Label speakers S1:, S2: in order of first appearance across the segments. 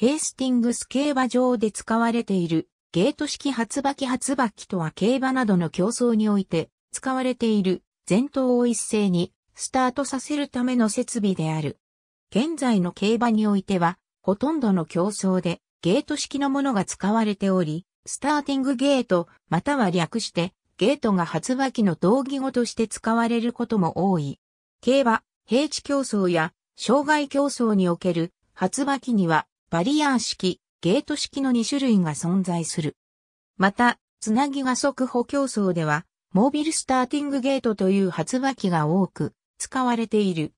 S1: ヘイスティングス競馬場で使われているゲート式発馬機発馬機とは競馬などの競争において使われている前頭を一斉にスタートさせるための設備である。現在の競馬においてはほとんどの競争でゲート式のものが使われており、スターティングゲートまたは略してゲートが発馬機の同義語として使われることも多い。競馬、平地競争や障害競争における発馬機にはバリアー式、ゲート式の2種類が存在する。また、つなぎが速歩競争では、モービルスターティングゲートという発話機が多く使われている。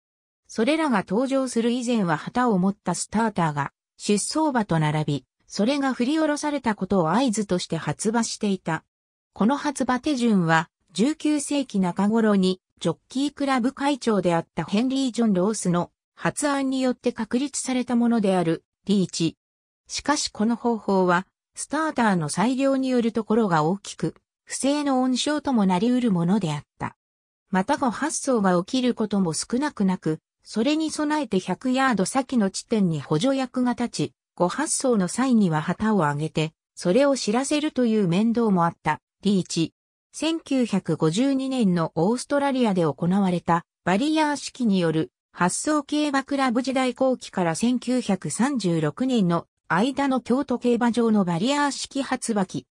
S1: それらが登場する以前は旗を持ったスターターが出走馬と並び、それが振り下ろされたことを合図として発馬していた。この発馬手順は19世紀中頃にジョッキークラブ会長であったヘンリー・ジョン・ロースの発案によって確立されたものであるリーチ。しかしこの方法は、スターターの裁量によるところが大きく、不正の温床ともなり得るものであった。また後発想が起きることも少なくなく、それに備えて100ヤード先の地点に補助役が立ち、後発想の際には旗を上げて、それを知らせるという面倒もあった、リーチ。1952年のオーストラリアで行われたバリアー式による発想競馬クラブ時代後期から1936年の間の京都競馬場のバリアー式発馬機。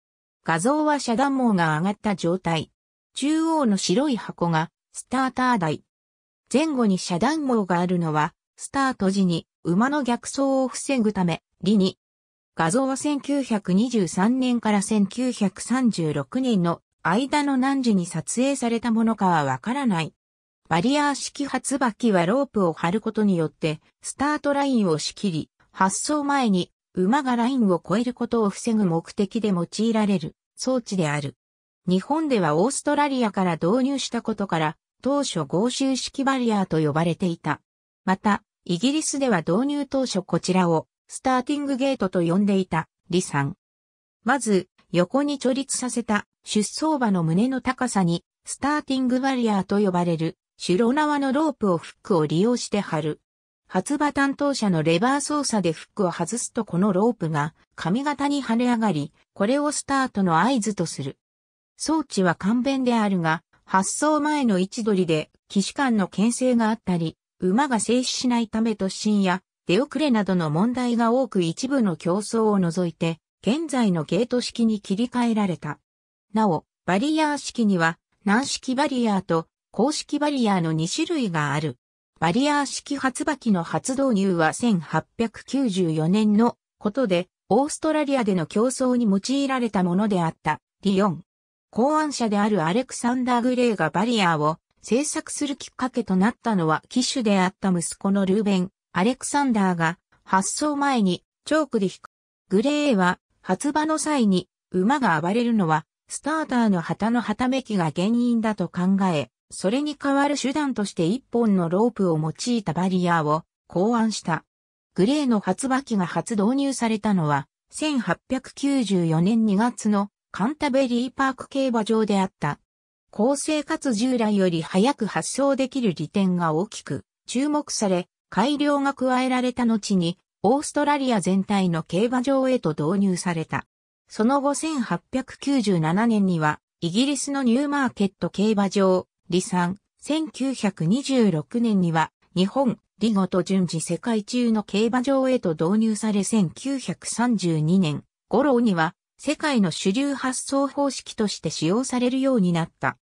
S1: 画像は遮断網が上がった状態。中央の白い箱がスターター台。前後に遮断網があるのは、スタート時に馬の逆走を防ぐため、理に。画像は1923年から1936年の間の何時に撮影されたものかはわからない。バリアー式発馬機はロープを張ることによって、スタートラインを仕切り、発送前に馬がラインを越えることを防ぐ目的で用いられる装置である。日本ではオーストラリアから導入したことから、当初合衆式バリアーと呼ばれていた。また、イギリスでは導入当初こちらをスターティングゲートと呼んでいた李さん。まず、横に貯立させた出走馬の胸の高さにスターティングバリアーと呼ばれる白縄のロープをフックを利用して貼る。発馬担当者のレバー操作でフックを外すとこのロープが髪型に跳ね上がり、これをスタートの合図とする。装置は簡便であるが、発送前の位置取りで騎士官の牽制があったり、馬が静止しないため突進や出遅れなどの問題が多く一部の競争を除いて、現在のゲート式に切り替えられた。なお、バリアー式には、軟式バリアーと公式バリアーの2種類がある。バリアー式発馬機の初導入は1894年のことで、オーストラリアでの競争に用いられたものであった、リオン。考案者であるアレクサンダー・グレーがバリアーを制作するきっかけとなったのは機種であった息子のルーベン、アレクサンダーが発送前にチョークで引く。グレーは発馬の際に馬が暴れるのはスターターの旗のはためきが原因だと考え、それに代わる手段として一本のロープを用いたバリアを考案した。グレーの初馬機が初導入されたのは、1894年2月のカンタベリーパーク競馬場であった。公正かつ従来より早く発送できる利点が大きく注目され、改良が加えられた後に、オーストラリア全体の競馬場へと導入された。その後1897年には、イギリスのニューマーケット競馬場、李さん、1926年には日本、李ゴと順次世界中の競馬場へと導入され1932年、五郎には世界の主流発想方式として使用されるようになった。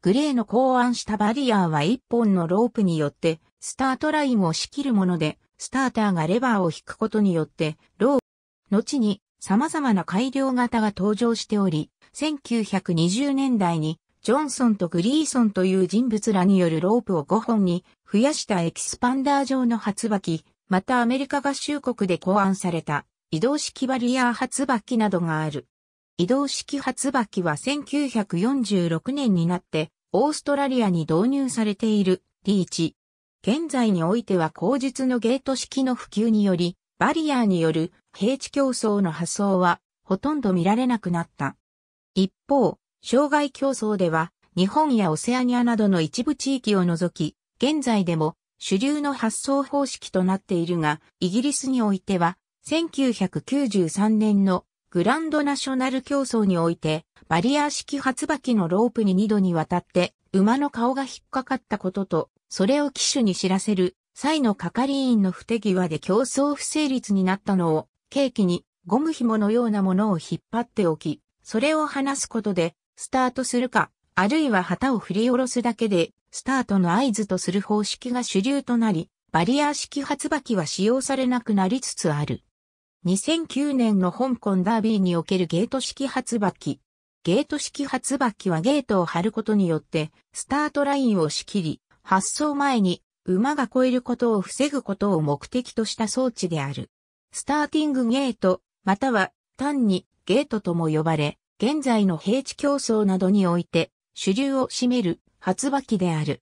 S1: グレーの考案したバリアーは一本のロープによってスタートラインを仕切るもので、スターターがレバーを引くことによって、ロープ、後に様々な改良型が登場しており、1920年代にジョンソンとグリーソンという人物らによるロープを5本に増やしたエキスパンダー状の発馬機、またアメリカ合衆国で考案された移動式バリアー発馬機などがある。移動式発馬機は1946年になってオーストラリアに導入されているリーチ。現在においては口述のゲート式の普及により、バリアーによる平地競争の発想はほとんど見られなくなった。一方、障害競争では、日本やオセアニアなどの一部地域を除き、現在でも主流の発想方式となっているが、イギリスにおいては、1993年のグランドナショナル競争において、バリア式発馬機のロープに2度にわたって馬の顔が引っかかったことと、それを機種に知らせる際の係員の不手際で競争不成立になったのを、契機にゴム紐のようなものを引っ張っておき、それを離すことでスタートするか、あるいは旗を振り下ろすだけで、スタートの合図とする方式が主流となり、バリアー式発馬機は使用されなくなりつつある。2009年の香港ダービーにおけるゲート式発馬機。ゲート式発馬機はゲートを張ることによって、スタートラインを仕切り、発送前に馬が越えることを防ぐことを目的とした装置である。スターティングゲート、または単にゲートとも呼ばれ、現在の平地競争などにおいて主流を占める発馬機である。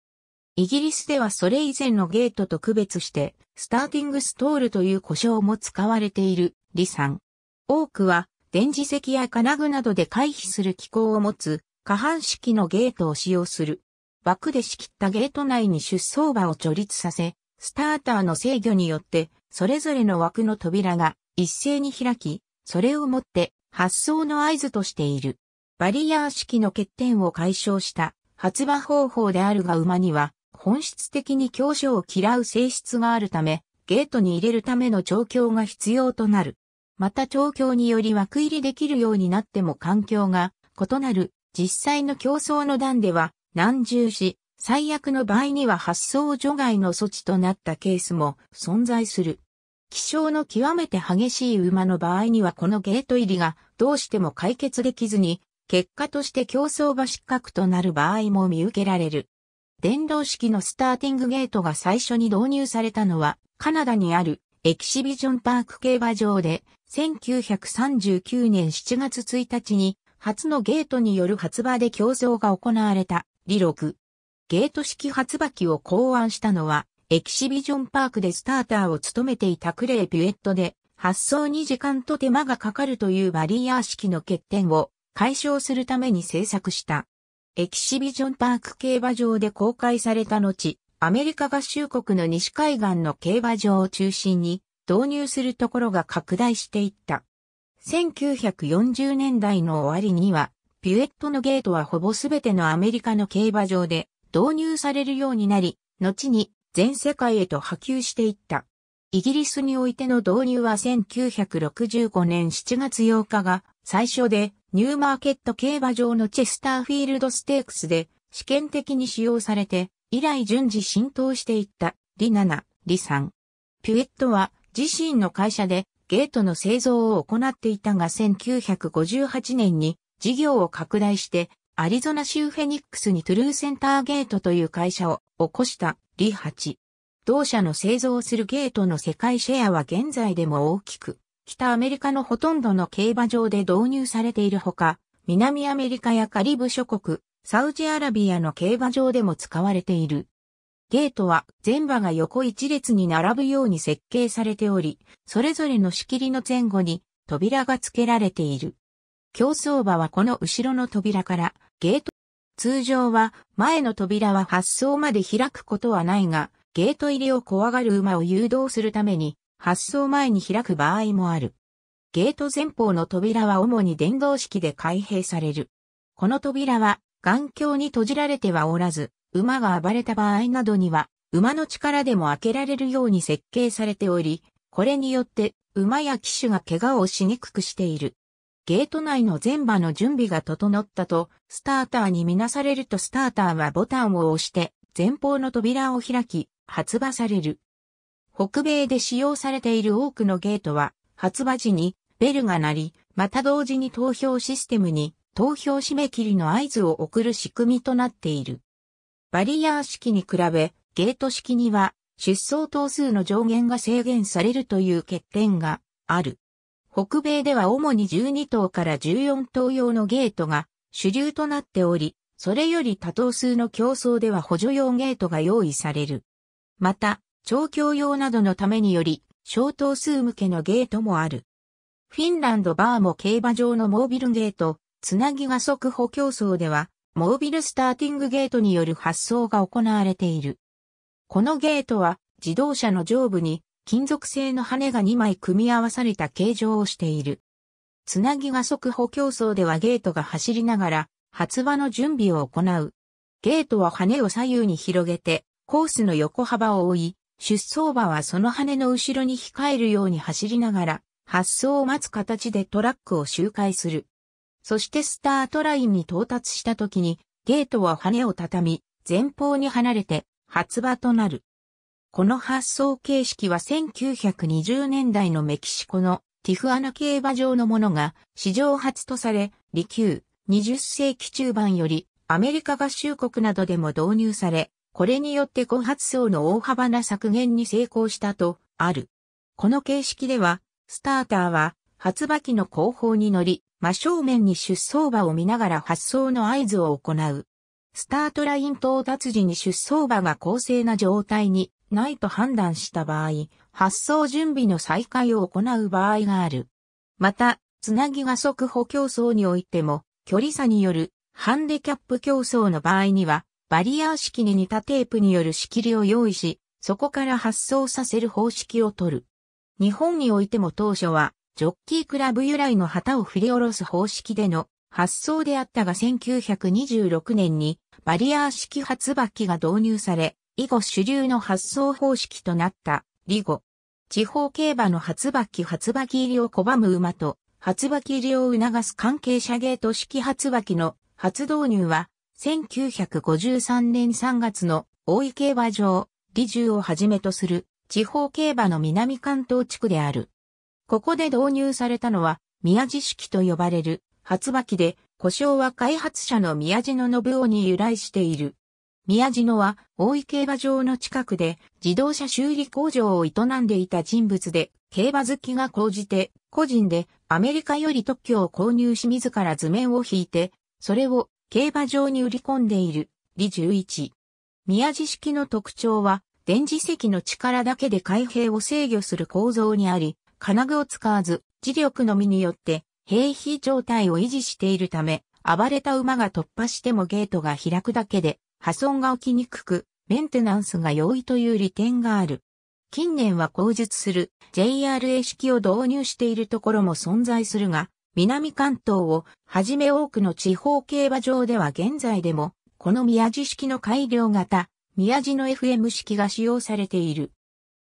S1: イギリスではそれ以前のゲートと区別して、スターティングストールという呼称も使われている、リサン。多くは、電磁石や金具などで回避する機構を持つ、下半式のゲートを使用する。枠で仕切ったゲート内に出走馬を除立させ、スターターの制御によって、それぞれの枠の扉が一斉に開き、それをもって発想の合図としている。バリアー式の欠点を解消した発馬方法であるが馬には本質的に強所を嫌う性質があるため、ゲートに入れるための調教が必要となる。また調教により枠入りできるようになっても環境が異なる実際の競争の段では難重し、最悪の場合には発想除外の措置となったケースも存在する。気象の極めて激しい馬の場合にはこのゲート入りがどうしても解決できずに、結果として競走馬失格となる場合も見受けられる。電動式のスターティングゲートが最初に導入されたのは、カナダにあるエキシビジョンパーク競馬場で、1939年7月1日に、初のゲートによる発馬で競争が行われた、理録。ゲート式発馬機を考案したのは、エキシビジョンパークでスターターを務めていたクレーピュエットで、発送に時間と手間がかかるというバリアー式の欠点を解消するために制作した。エキシビジョンパーク競馬場で公開された後、アメリカ合衆国の西海岸の競馬場を中心に導入するところが拡大していった。1940年代の終わりには、ピュエットのゲートはほぼすべてのアメリカの競馬場で導入されるようになり、後に全世界へと波及していった。イギリスにおいての導入は1965年7月8日が最初でニューマーケット競馬場のチェスターフィールドステークスで試験的に使用されて以来順次浸透していったリナナ、リン、ピュエットは自身の会社でゲートの製造を行っていたが1958年に事業を拡大してアリゾナ州フェニックスにトゥルーセンターゲートという会社を起こしたリハチ。同社の製造するゲートの世界シェアは現在でも大きく、北アメリカのほとんどの競馬場で導入されているほか、南アメリカやカリブ諸国、サウジアラビアの競馬場でも使われている。ゲートは全馬が横一列に並ぶように設計されており、それぞれの仕切りの前後に扉が付けられている。競走馬はこの後ろの扉からゲート通常は前の扉は発送まで開くことはないが、ゲート入りを怖がる馬を誘導するために発送前に開く場合もある。ゲート前方の扉は主に電動式で開閉される。この扉は眼鏡に閉じられてはおらず、馬が暴れた場合などには、馬の力でも開けられるように設計されており、これによって馬や騎手が怪我をしにくくしている。ゲート内の全場の準備が整ったと、スターターにみなされるとスターターはボタンを押して、前方の扉を開き、発馬される。北米で使用されている多くのゲートは、発馬時にベルが鳴り、また同時に投票システムに投票締め切りの合図を送る仕組みとなっている。バリアー式に比べ、ゲート式には出走頭数の上限が制限されるという欠点がある。北米では主に12頭から14頭用のゲートが主流となっており、それより多頭数の競争では補助用ゲートが用意される。また、調教用などのためにより、小頭数向けのゲートもある。フィンランドバーも競馬場のモービルゲート、つなぎが速歩競争では、モービルスターティングゲートによる発送が行われている。このゲートは、自動車の上部に金属製の羽が2枚組み合わされた形状をしている。つなぎが速歩競争ではゲートが走りながら発馬の準備を行う。ゲートは羽を左右に広げてコースの横幅を追い、出走馬はその羽の後ろに控えるように走りながら発走を待つ形でトラックを周回する。そしてスタートラインに到達した時にゲートは羽を畳み、前方に離れて発馬となる。この発想形式は1920年代のメキシコのティフアナ競馬場のものが史上初とされ、利休20世紀中盤よりアメリカ合衆国などでも導入され、これによって5発想の大幅な削減に成功したとある。この形式では、スターターは発馬機の後方に乗り、真正面に出走馬を見ながら発想の合図を行う。スタートライン到達時に出走馬が公正な状態にないと判断した場合、発送準備の再開を行う場合がある。また、つなぎが速歩競争においても、距離差によるハンデキャップ競争の場合には、バリアー式に似たテープによる仕切りを用意し、そこから発送させる方式を取る。日本においても当初は、ジョッキークラブ由来の旗を振り下ろす方式での発送であったが1926年にバリアー式発馬機が導入され、以後主流の発送方式となった、リゴ。地方競馬の初馬機初馬機入りを拒む馬と、初馬機入りを促す関係者ゲート式初馬機の初導入は、1953年3月の大井競馬場、理重をはじめとする地方競馬の南関東地区である。ここで導入されたのは、宮地式と呼ばれる初馬機で、故障は開発者の宮地の信夫に由来している。宮地野は大井競馬場の近くで自動車修理工場を営んでいた人物で、競馬好きが高じて、個人でアメリカより特許を購入し自ら図面を引いて、それを競馬場に売り込んでいる、李11。宮地式の特徴は、電磁石の力だけで開閉を制御する構造にあり、金具を使わず、磁力のみによって、平比状態を維持しているため、暴れた馬が突破してもゲートが開くだけで、破損が起きにくく、メンテナンスが容易という利点がある。近年は工述する JRA 式を導入しているところも存在するが、南関東をはじめ多くの地方競馬場では現在でも、この宮地式の改良型、宮地の FM 式が使用されている。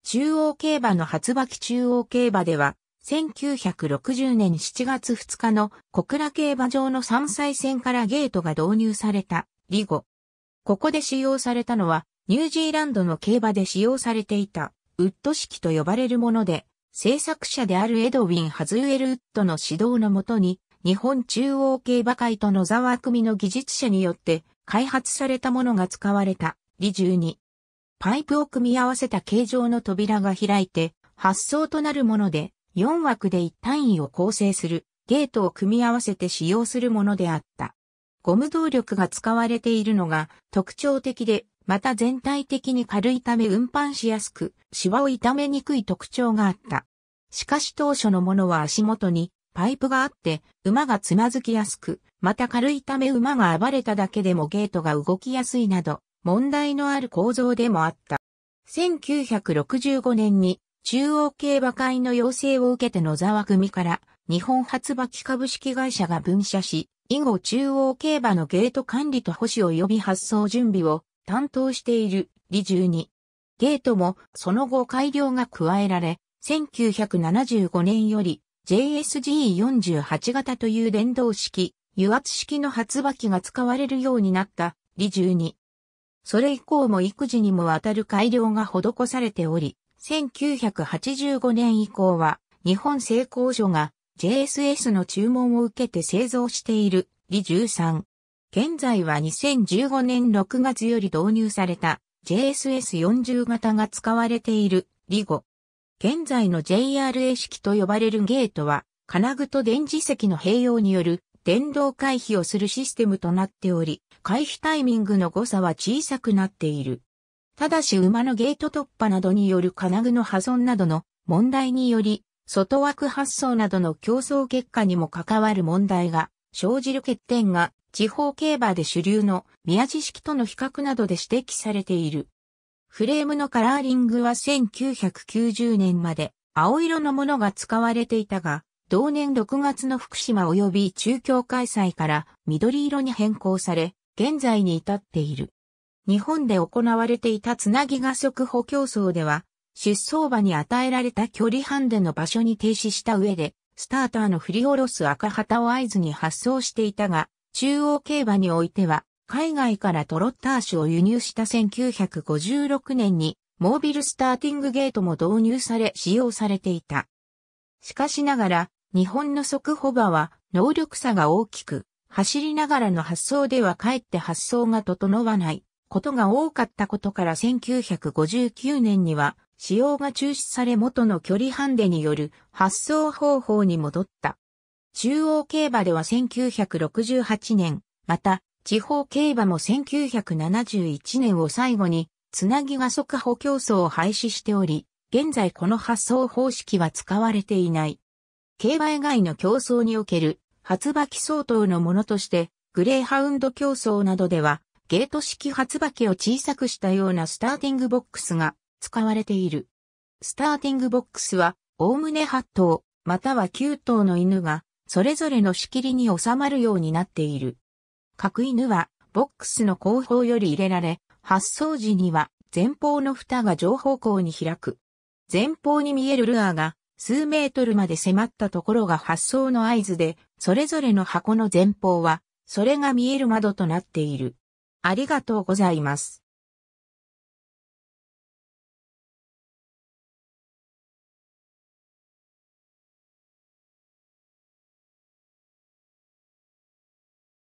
S1: 中央競馬の初馬期中央競馬では、1960年7月2日の小倉競馬場の山歳戦からゲートが導入された、リゴ、ここで使用されたのは、ニュージーランドの競馬で使用されていた、ウッド式と呼ばれるもので、制作者であるエドウィン・ハズウェル・ウッドの指導のもとに、日本中央競馬会と野沢組の技術者によって開発されたものが使われた、理12。パイプを組み合わせた形状の扉が開いて、発想となるもので、4枠で1単位を構成するゲートを組み合わせて使用するものであった。ゴム動力が使われているのが特徴的で、また全体的に軽いため運搬しやすく、シワを傷めにくい特徴があった。しかし当初のものは足元にパイプがあって、馬がつまずきやすく、また軽いため馬が暴れただけでもゲートが動きやすいなど、問題のある構造でもあった。1965年に中央競馬会の要請を受けて野沢組から日本発馬機株式会社が分社し、以後中央競馬のゲート管理と保守及び発送準備を担当している理12。ゲートもその後改良が加えられ、1975年より JSG48 型という電動式、油圧式の発馬機が使われるようになった理12。それ以降も育児にもわたる改良が施されており、1985年以降は日本製鋼所が JSS の注文を受けて製造しているリ13。現在は2015年6月より導入された JSS40 型が使われているリ5。現在の JRA 式と呼ばれるゲートは金具と電磁石の併用による電動回避をするシステムとなっており、回避タイミングの誤差は小さくなっている。ただし馬のゲート突破などによる金具の破損などの問題により外枠発想などの競争結果にも関わる問題が生じる欠点が地方競馬で主流の宮地式との比較などで指摘されている。フレームのカラーリングは1990年まで青色のものが使われていたが、同年6月の福島及び中京開催から緑色に変更され、現在に至っている。日本で行われていたつなぎが速歩競争では、出走馬に与えられた距離ンでの場所に停止した上で、スターターの振り下ろす赤旗を合図に発送していたが、中央競馬においては、海外からトロッター種を輸入した1956年に、モービルスターティングゲートも導入され使用されていた。しかしながら、日本の速歩馬は能力差が大きく、走りながらの発想ではかえって発想が整わないことが多かったことから1959年には使用が中止され元の距離ハンデによる発送方法に戻った。中央競馬では1968年、また地方競馬も1971年を最後に、つなぎが速歩競争を廃止しており、現在この発送方式は使われていない。競馬以外の競争における発馬機相当のものとして、グレーハウンド競争などでは、ゲート式発馬機を小さくしたようなスターティングボックスが使われている。スターティングボックスは、おおむね8頭、または9頭の犬が、それぞれの仕切りに収まるようになっている。各犬は、ボックスの後方より入れられ、発送時には、前方の蓋が上方向に開く。前方に見えるルアーが、数メートルまで迫ったところが発送の合図で、それぞれの箱の前方は、それが見える窓となっている。ありがとうございます。